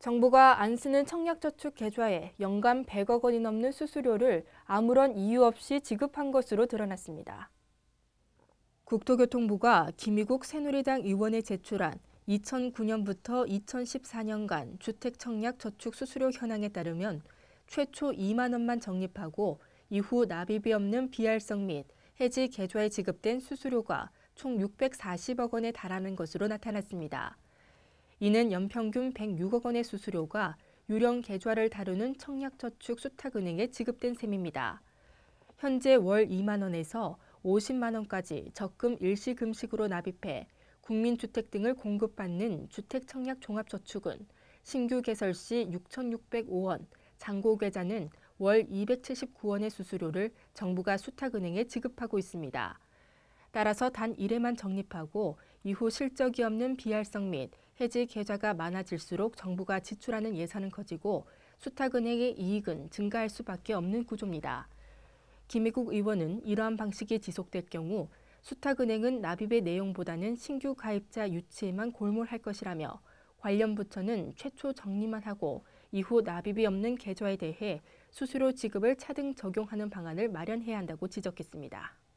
정부가 안 쓰는 청약저축 계좌에 연간 100억 원이 넘는 수수료를 아무런 이유 없이 지급한 것으로 드러났습니다. 국토교통부가 김희국 새누리당 의원에 제출한 2009년부터 2014년간 주택 청약 저축 수수료 현황에 따르면 최초 2만 원만 적립하고 이후 납입이 없는 비활성 및 해지 계좌에 지급된 수수료가 총 640억 원에 달하는 것으로 나타났습니다. 이는 연평균 106억 원의 수수료가 유령 계좌를 다루는 청약저축 수탁은행에 지급된 셈입니다. 현재 월 2만 원에서 50만 원까지 적금 일시금식으로 납입해 국민주택 등을 공급받는 주택청약종합저축은 신규 개설 시 6,605원, 잔고 계좌는 월 279원의 수수료를 정부가 수탁은행에 지급하고 있습니다. 따라서 단 1회만 적립하고 이후 실적이 없는 비활성 및 해지 계좌가 많아질수록 정부가 지출하는 예산은 커지고 수탁은행의 이익은 증가할 수밖에 없는 구조입니다. 김희국 의원은 이러한 방식이 지속될 경우 수탁은행은 납입의 내용보다는 신규 가입자 유치에만 골몰할 것이라며 관련 부처는 최초 정리만 하고 이후 납입이 없는 계좌에 대해 수수료 지급을 차등 적용하는 방안을 마련해야 한다고 지적했습니다.